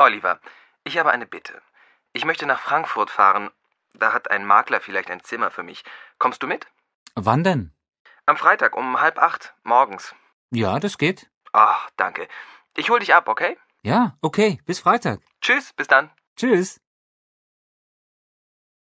Oliver, ich habe eine Bitte. Ich möchte nach Frankfurt fahren. Da hat ein Makler vielleicht ein Zimmer für mich. Kommst du mit? Wann denn? Am Freitag um halb acht morgens. Ja, das geht. Ach, danke. Ich hol dich ab, okay? Ja, okay. Bis Freitag. Tschüss, bis dann. Tschüss.